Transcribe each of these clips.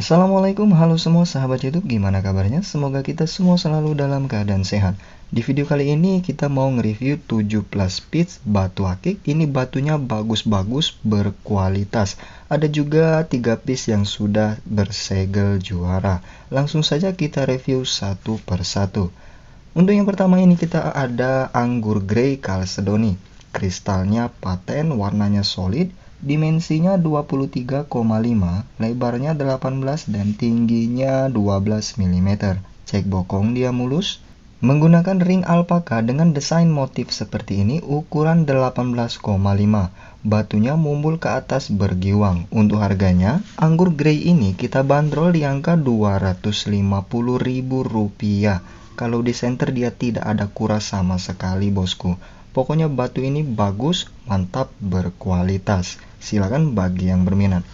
Assalamualaikum, halo semua sahabat YouTube, gimana kabarnya? Semoga kita semua selalu dalam keadaan sehat. Di video kali ini kita mau nge-review 7 plus piece batu akik. Ini batunya bagus-bagus, berkualitas. Ada juga 3 piece yang sudah bersegel juara. Langsung saja kita review satu per satu. Untuk yang pertama ini kita ada anggur grey Calcedoni. Kristalnya paten, warnanya solid, Dimensinya 23,5, lebarnya 18 dan tingginya 12 mm. Cek bokong dia mulus. Menggunakan ring alpaka dengan desain motif seperti ini ukuran 18,5. Batunya mumbul ke atas bergiwang. Untuk harganya, anggur grey ini kita bandrol di angka Rp250.000. Kalau di center dia tidak ada kuras sama sekali bosku. Pokoknya batu ini bagus, mantap, berkualitas. Silakan bagi yang berminat.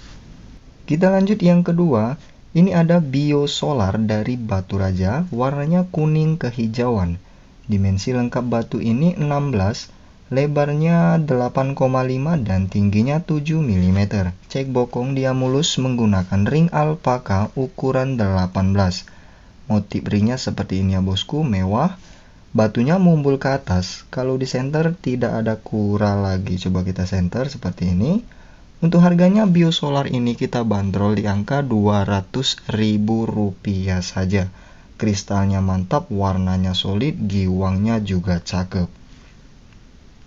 Kita lanjut yang kedua, ini ada biosolar dari batu raja, warnanya kuning kehijauan. Dimensi lengkap batu ini 16, lebarnya 8,5 dan tingginya 7 mm. Cek bokong dia mulus menggunakan ring alpaka ukuran 18. Motif ringnya seperti ini ya bosku, mewah. Batunya mumbul ke atas, kalau di center tidak ada kura lagi. Coba kita center seperti ini untuk harganya biosolar ini kita bandrol di angka rp rupiah saja. Kristalnya mantap, warnanya solid, giwangnya juga cakep.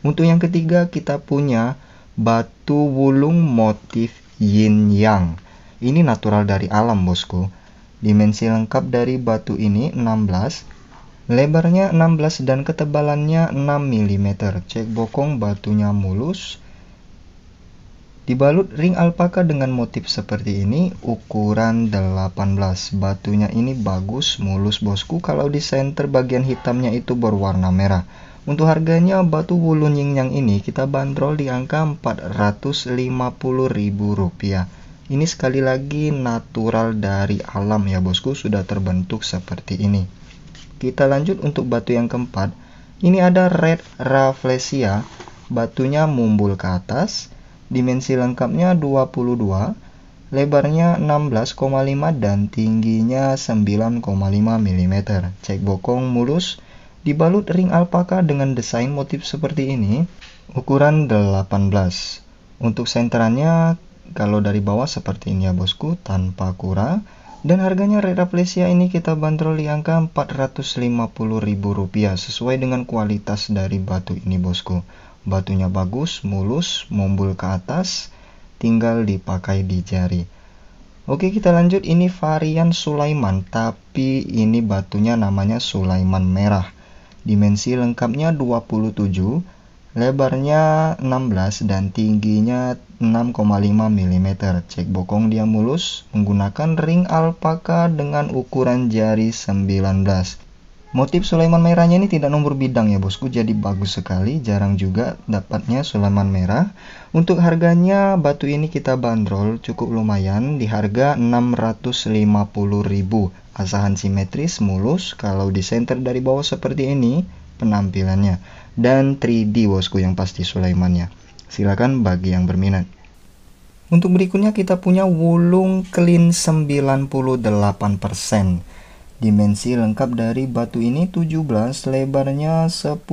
Untuk yang ketiga kita punya batu wulung motif yin yang. Ini natural dari alam bosku. Dimensi lengkap dari batu ini 16, lebarnya 16 dan ketebalannya 6 mm. Cek bokong batunya mulus, Dibalut ring alpaka dengan motif seperti ini, ukuran 18. Batunya ini bagus, mulus bosku kalau di center bagian hitamnya itu berwarna merah. Untuk harganya batu wulun yang ini kita bandrol di angka rp rupiah. Ini sekali lagi natural dari alam ya bosku, sudah terbentuk seperti ini. Kita lanjut untuk batu yang keempat. Ini ada red rafflesia, batunya mumbul ke atas dimensi lengkapnya 22, lebarnya 16,5 dan tingginya 9,5 mm. Cek bokong mulus, dibalut ring alpaka dengan desain motif seperti ini, ukuran 18. Untuk senterannya, kalau dari bawah seperti ini ya bosku, tanpa kura. Dan harganya Red Aplesia ini kita bandrol di angka Rp450.000 sesuai dengan kualitas dari batu ini bosku batunya bagus, mulus, mumbul ke atas, tinggal dipakai di jari. Oke, kita lanjut. Ini varian Sulaiman, tapi ini batunya namanya Sulaiman merah. Dimensi lengkapnya 27, lebarnya 16 dan tingginya 6,5 mm. Cek bokong dia mulus menggunakan ring alpaka dengan ukuran jari 19. Motif Sulaiman merahnya ini tidak nomor bidang ya bosku, jadi bagus sekali, jarang juga dapatnya Sulaiman merah. Untuk harganya batu ini kita bandrol cukup lumayan di harga 650.000. Asahan simetris, mulus, kalau di center dari bawah seperti ini penampilannya dan 3D bosku yang pasti Sulaimannya. Silahkan bagi yang berminat. Untuk berikutnya kita punya wulung clean 98%. Dimensi lengkap dari batu ini 17, lebarnya 10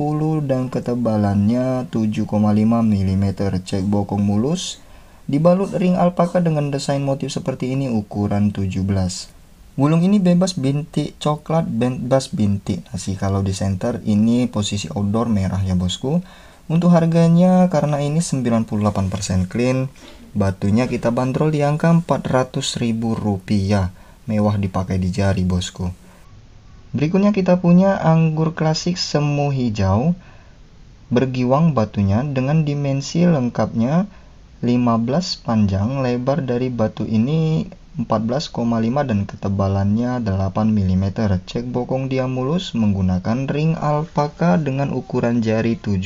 dan ketebalannya 7,5 mm. Cek bokong mulus, dibalut ring alpaka dengan desain motif seperti ini ukuran 17. Gulung ini bebas bintik coklat, bebas bintik nasi. Kalau di center ini posisi outdoor merah ya bosku. Untuk harganya karena ini 98% clean, batunya kita bandrol di angka ribu rupiah mewah dipakai di jari bosku berikutnya kita punya anggur klasik semu hijau bergiwang batunya dengan dimensi lengkapnya 15 panjang lebar dari batu ini 14,5 dan ketebalannya 8 mm. Cek bokong dia mulus menggunakan ring alpaka dengan ukuran jari 17.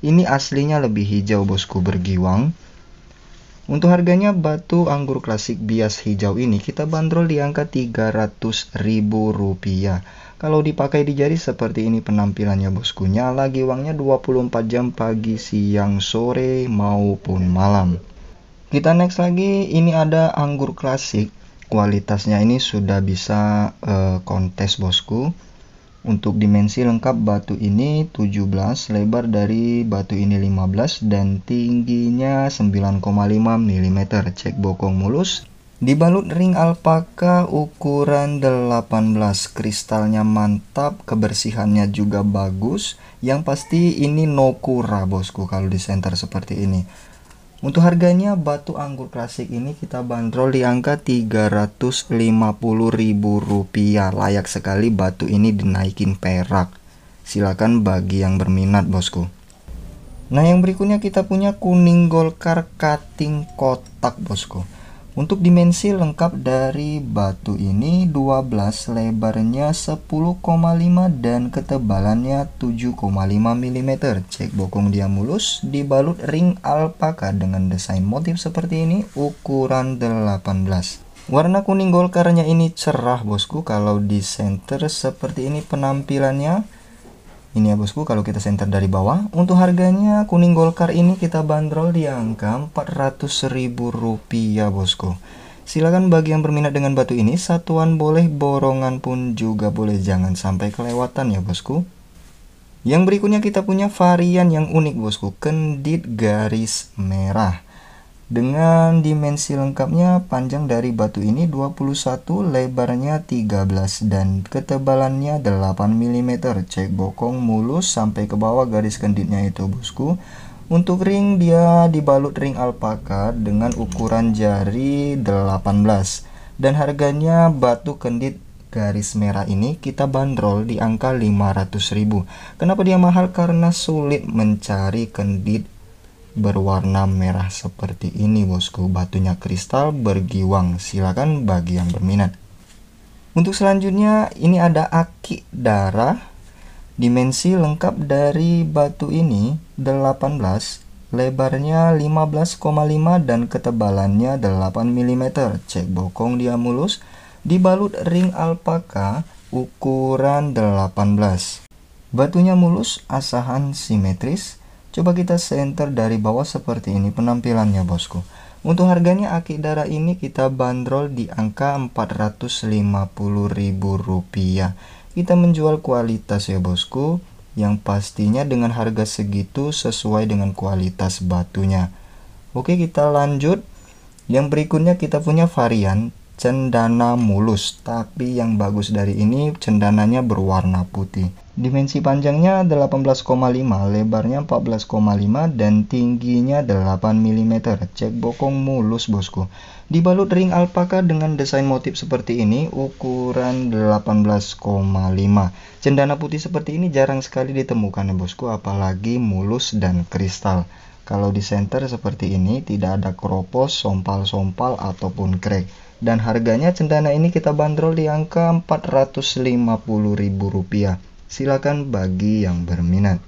Ini aslinya lebih hijau bosku bergiwang untuk harganya batu anggur klasik bias hijau ini kita bandrol di angka rp rupiah. Kalau dipakai di jari seperti ini penampilannya bosku lagi uangnya 24 jam pagi, siang, sore maupun malam. Kita next lagi ini ada anggur klasik. Kualitasnya ini sudah bisa uh, kontes bosku untuk dimensi lengkap batu ini 17, lebar dari batu ini 15 dan tingginya 9,5 mm. Cek bokong mulus. Dibalut ring alpaka ukuran 18, kristalnya mantap, kebersihannya juga bagus. Yang pasti ini no kura bosku kalau di center seperti ini. Untuk harganya batu anggur klasik ini kita bandrol di angka Rp350.000. Layak sekali batu ini dinaikin perak. Silakan bagi yang berminat, Bosku. Nah, yang berikutnya kita punya kuning golkar cutting kotak, Bosku. Untuk dimensi lengkap dari batu ini 12 lebarnya 10,5 dan ketebalannya 7,5 mm. Cek bokong dia mulus dibalut ring alpaka dengan desain motif seperti ini ukuran 18. Warna kuning golkarnya ini cerah bosku kalau di center seperti ini penampilannya ini ya bosku kalau kita senter dari bawah Untuk harganya kuning golkar ini kita bandrol di angka rp rupiah bosku Silahkan bagi yang berminat dengan batu ini Satuan boleh borongan pun juga boleh Jangan sampai kelewatan ya bosku Yang berikutnya kita punya varian yang unik bosku Kendit garis merah dengan dimensi lengkapnya panjang dari batu ini 21, lebarnya 13 dan ketebalannya 8 mm. Cek bokong mulus sampai ke bawah garis kenditnya itu, Bosku. Untuk ring dia dibalut ring alpaka dengan ukuran jari 18 dan harganya batu kendit garis merah ini kita bandrol di angka 500.000. Kenapa dia mahal? Karena sulit mencari kendit berwarna merah seperti ini bosku batunya kristal bergiwang silakan bagi yang berminat untuk selanjutnya ini ada aki darah dimensi lengkap dari batu ini 18 lebarnya 15,5 dan ketebalannya 8 mm cek bokong dia mulus dibalut ring alpaka ukuran 18 batunya mulus asahan simetris Coba kita center dari bawah seperti ini penampilannya bosku. Untuk harganya aki darah ini kita bandrol di angka rp rupiah Kita menjual kualitas ya bosku, yang pastinya dengan harga segitu sesuai dengan kualitas batunya. Oke, kita lanjut. Yang berikutnya kita punya varian cendana mulus, tapi yang bagus dari ini cendananya berwarna putih. Dimensi panjangnya 18,5, lebarnya 14,5 dan tingginya 8 mm. Cek bokong mulus bosku. Dibalut ring alpaka dengan desain motif seperti ini, ukuran 18,5. Cendana putih seperti ini jarang sekali ditemukan ya bosku, apalagi mulus dan kristal. Kalau di center seperti ini tidak ada kropos, sompal-sompal ataupun crack dan harganya cendana ini kita bandrol di angka rp rupiah. Silakan bagi yang berminat.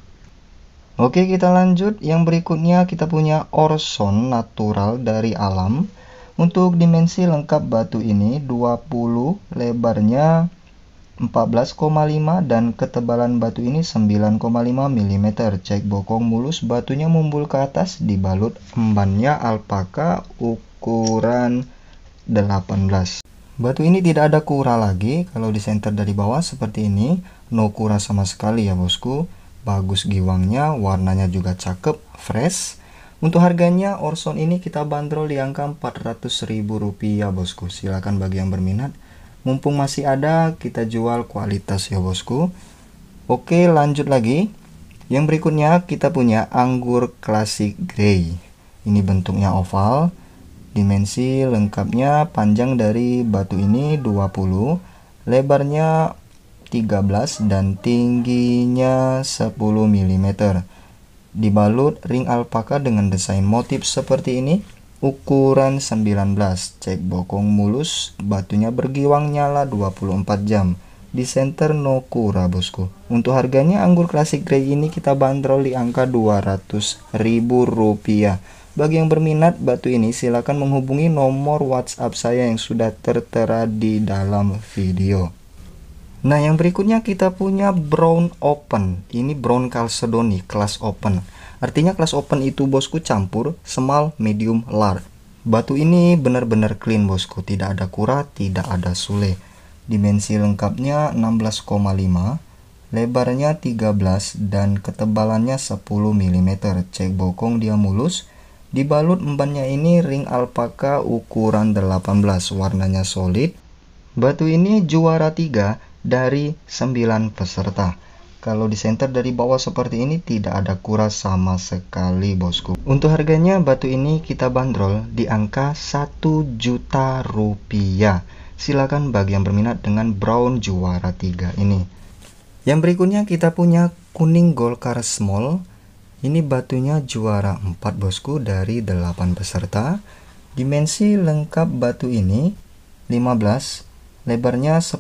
Oke, kita lanjut. Yang berikutnya kita punya Orson natural dari alam. Untuk dimensi lengkap batu ini 20, lebarnya 14,5 dan ketebalan batu ini 9,5 mm. Cek bokong mulus, batunya mumbul ke atas, dibalut embannya alpaka ukuran 18. Batu ini tidak ada kura lagi, kalau di center dari bawah seperti ini, no kura sama sekali ya bosku. Bagus giwangnya, warnanya juga cakep, fresh. Untuk harganya Orson ini kita bandrol di angka Rp400.000 bosku. Silakan bagi yang berminat. Mumpung masih ada, kita jual kualitas ya bosku. Oke, lanjut lagi. Yang berikutnya kita punya anggur klasik grey. Ini bentuknya oval Dimensi lengkapnya panjang dari batu ini 20, lebarnya 13 dan tingginya 10 mm. Dibalut ring alpaka dengan desain motif seperti ini. Ukuran 19, cek bokong mulus, batunya bergiwang nyala 24 jam di Center Nokura bosku. Untuk harganya anggur klasik grey ini kita bandrol di angka 200 ribu rupiah. Bagi yang berminat batu ini, silakan menghubungi nomor WhatsApp saya yang sudah tertera di dalam video. Nah, yang berikutnya kita punya brown open. Ini brown calcedony kelas open. Artinya kelas open itu bosku campur small, medium, large. Batu ini benar-benar clean bosku, tidak ada kura, tidak ada sule. Dimensi lengkapnya 16,5 lebarnya 13 dan ketebalannya 10 mm. Cek bokong dia mulus, Dibalut embannya ini ring alpaka ukuran 18 warnanya solid. Batu ini juara 3 dari 9 peserta. Kalau di center dari bawah seperti ini tidak ada kuras sama sekali bosku. Untuk harganya batu ini kita bandrol di angka 1 juta rupiah. Silakan bagi yang berminat dengan brown juara 3 ini. Yang berikutnya kita punya kuning golkar small ini batunya juara 4 bosku dari 8 peserta. Dimensi lengkap batu ini 15, lebarnya 10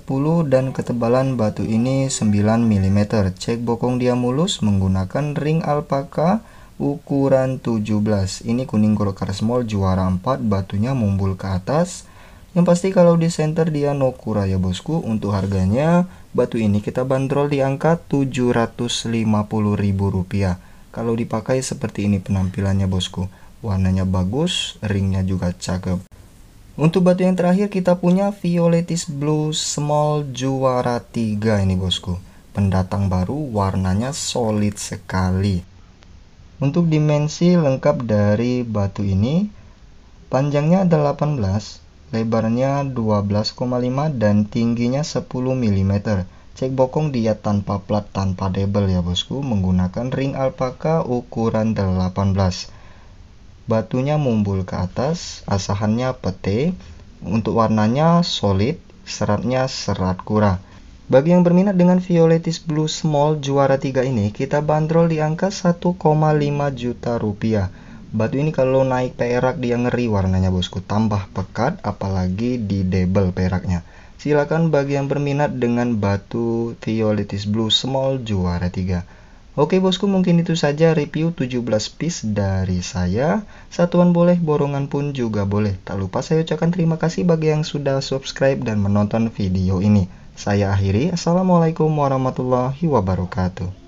dan ketebalan batu ini 9 mm. Cek bokong dia mulus menggunakan ring alpaka ukuran 17. Ini kuning golkar small juara 4, batunya mumbul ke atas. Yang pasti kalau di center dia Nokura ya bosku Untuk harganya batu ini kita bandrol di angka ribu rupiah. Kalau dipakai seperti ini penampilannya bosku. Warnanya bagus, ringnya juga cakep. Untuk batu yang terakhir kita punya Violetis Blue Small Juara 3 ini bosku. Pendatang baru warnanya solid sekali. Untuk dimensi lengkap dari batu ini panjangnya 18, lebarnya 12,5 dan tingginya 10 mm Cek bokong dia tanpa plat tanpa debel ya bosku menggunakan ring alpaka ukuran 18. Batunya mumbul ke atas, asahannya pete, untuk warnanya solid, seratnya serat kura. Bagi yang berminat dengan Violetis Blue Small juara 3 ini, kita bandrol di angka 1,5 juta rupiah. Batu ini kalau naik perak dia ngeri warnanya bosku, tambah pekat apalagi di debel peraknya. Silakan bagi yang berminat dengan batu Theolitis Blue Small juara 3. Oke bosku mungkin itu saja review 17 piece dari saya Satuan boleh, borongan pun juga boleh Tak lupa saya ucapkan terima kasih bagi yang sudah subscribe dan menonton video ini Saya akhiri, Assalamualaikum warahmatullahi wabarakatuh